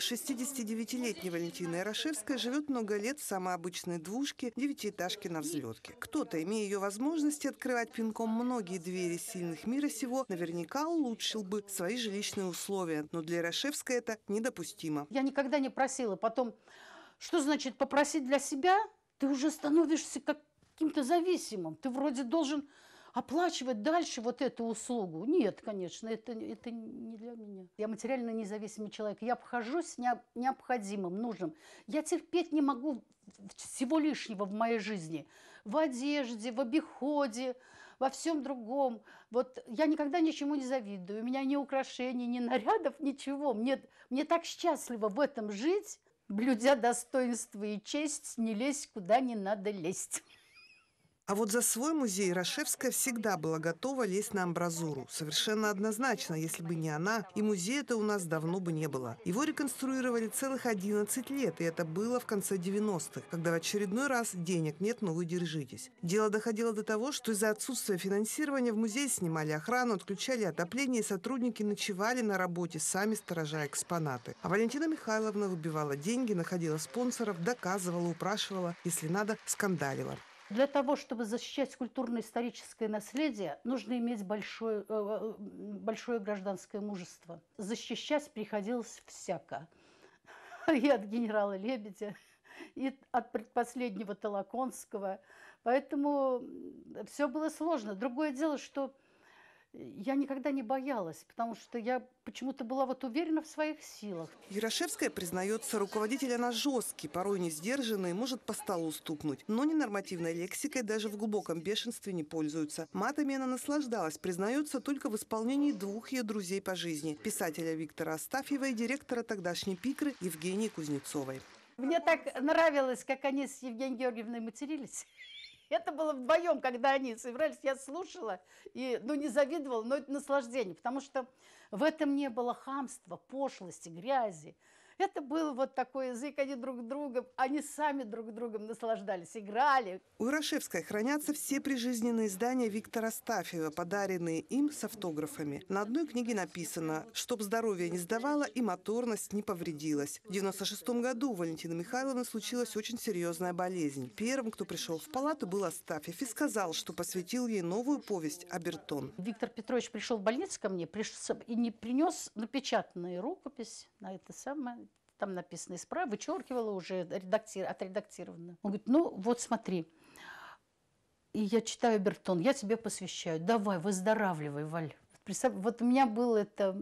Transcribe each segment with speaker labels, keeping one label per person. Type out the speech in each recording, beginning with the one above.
Speaker 1: 69 летняя Валентина Ярошевская живет много лет в самой обычной двушке, девятиэтажке на взлетке. Кто-то, имея ее возможности открывать пинком многие двери сильных мира сего, наверняка улучшил бы свои жилищные условия. Но для Ярошевской это недопустимо. Я никогда не просила. Потом, что значит
Speaker 2: попросить для себя? Ты уже становишься каким-то зависимым. Ты вроде должен оплачивать дальше вот эту услугу. Нет, конечно, это, это не для меня. Я материально независимый человек. Я обхожусь не, необходимым, нужным. Я терпеть не могу всего лишнего в моей жизни. В одежде, в обиходе, во всем другом. Вот я никогда ничему не завидую. У меня ни украшений, ни нарядов, ничего. Мне, мне так счастливо в этом жить, блюдя достоинство и честь, не лезть куда не надо лезть.
Speaker 1: А вот за свой музей Рашевская всегда была готова лезть на амбразуру. Совершенно однозначно, если бы не она, и музея-то у нас давно бы не было. Его реконструировали целых 11 лет, и это было в конце 90-х, когда в очередной раз денег нет, но вы держитесь. Дело доходило до того, что из-за отсутствия финансирования в музей снимали охрану, отключали отопление, и сотрудники ночевали на работе, сами сторожа экспонаты. А Валентина Михайловна выбивала деньги, находила спонсоров, доказывала, упрашивала, если надо, скандалила.
Speaker 2: Для того, чтобы защищать культурно-историческое наследие, нужно иметь большое, э, э, большое гражданское мужество. Защищать приходилось всяко. И от генерала Лебедя, и от предпоследнего Толоконского. Поэтому все было сложно. Другое дело, что я никогда не боялась, потому что я почему-то была вот уверена в своих
Speaker 1: силах. Ярошевская признается, руководитель она жесткий, порой не сдержанный, может по столу стукнуть. Но ненормативной лексикой даже в глубоком бешенстве не пользуются. Матами она наслаждалась, признается только в исполнении двух ее друзей по жизни – писателя Виктора Астафьева и директора тогдашней «Пикры» Евгении Кузнецовой. Мне так нравилось,
Speaker 2: как они с Евгением Георгиевной матерились. Это было вдвоем, когда они собирались. Я слушала и, ну, не завидовала, но это наслаждение, потому что в этом не было хамства, пошлости, грязи. Это был вот такой язык, они друг другом, они сами друг другом наслаждались, играли.
Speaker 1: У Ярошевской хранятся все прижизненные издания Виктора Стафьева, подаренные им с автографами. На одной книге написано «Чтоб здоровье не сдавало и моторность не повредилась». В 96 году у Валентины Михайловны случилась очень серьезная болезнь. Первым, кто пришел в палату, был Астафьев и сказал, что посвятил ей новую повесть «Абертон». Виктор Петрович пришел в больницу ко мне и не принес напечатанную
Speaker 2: рукопись на это самое там написано исправила, вычеркивала уже, редакти... отредактировано. Он говорит, ну вот смотри, и я читаю Бертон, я тебе посвящаю, давай, выздоравливай, Валь. вот у меня было это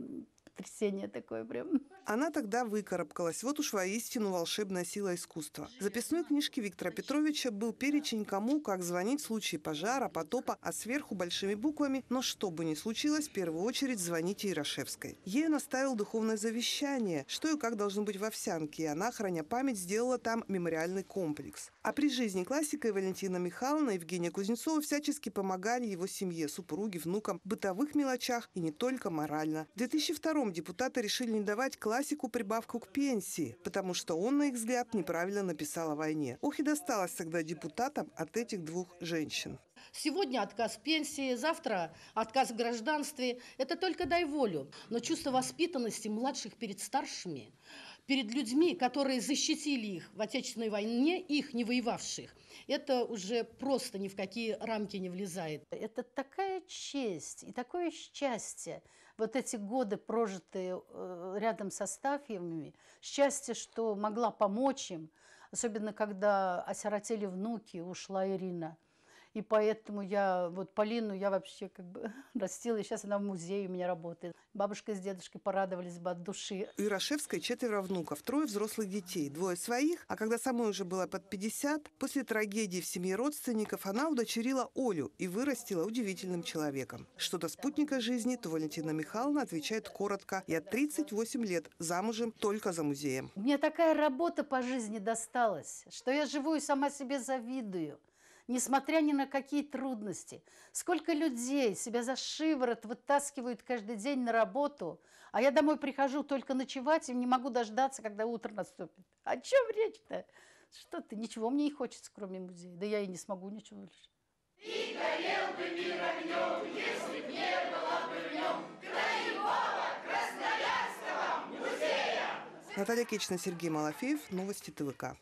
Speaker 2: потрясение
Speaker 1: такое прям. Она тогда выкарабкалась. Вот уж воистину волшебная сила искусства. В записной книжке Виктора Петровича был перечень кому, как звонить в случае пожара, потопа, а сверху большими буквами «Но что бы ни случилось, в первую очередь звоните Ярошевской». ей наставил духовное завещание, что и как должно быть в овсянке, и она, храня память, сделала там мемориальный комплекс. А при жизни классика и Валентина Михайловна, и Евгения Кузнецова всячески помогали его семье, супруге, внукам, бытовых мелочах и не только морально. В 2002 депутаты решили не давать класс классику прибавку к пенсии, потому что он, на их взгляд, неправильно написал о войне. Ох и досталось тогда депутатам от этих двух женщин.
Speaker 2: Сегодня отказ пенсии, завтра отказ в гражданстве. Это только дай волю. Но чувство воспитанности младших перед старшими, перед людьми, которые защитили их в Отечественной войне, их не воевавших, это уже просто ни в какие рамки не влезает. Это такая честь и такое счастье вот эти годы, прожитые э, рядом со Астафьевыми, счастье, что могла помочь им, особенно когда осиротели внуки, ушла Ирина. И поэтому я, вот Полину я вообще как бы растила, и сейчас она в музее у меня работает. Бабушка с дедушкой порадовались бы от души.
Speaker 1: У Ярошевской четверо внуков, трое взрослых детей, двое своих, а когда самой уже было под 50, после трагедии в семье родственников она удочерила Олю и вырастила удивительным человеком. что до спутника жизни, то Валентина Михайловна отвечает коротко. Я 38 лет, замужем только за музеем.
Speaker 2: Мне такая работа по жизни досталась, что я живую сама себе завидую несмотря ни на какие трудности. Сколько людей себя за шиворот вытаскивают каждый день на работу, а я домой прихожу только ночевать и не могу дождаться, когда утро наступит. О чем речь-то? Что ты? Ничего мне не хочется, кроме музея. Да я и не смогу ничего лишь. И
Speaker 1: горел бы мир огнем, если б не было бы в нем краевого красноярского музея. Наталья Кична, Сергей Малафеев, новости ТВК.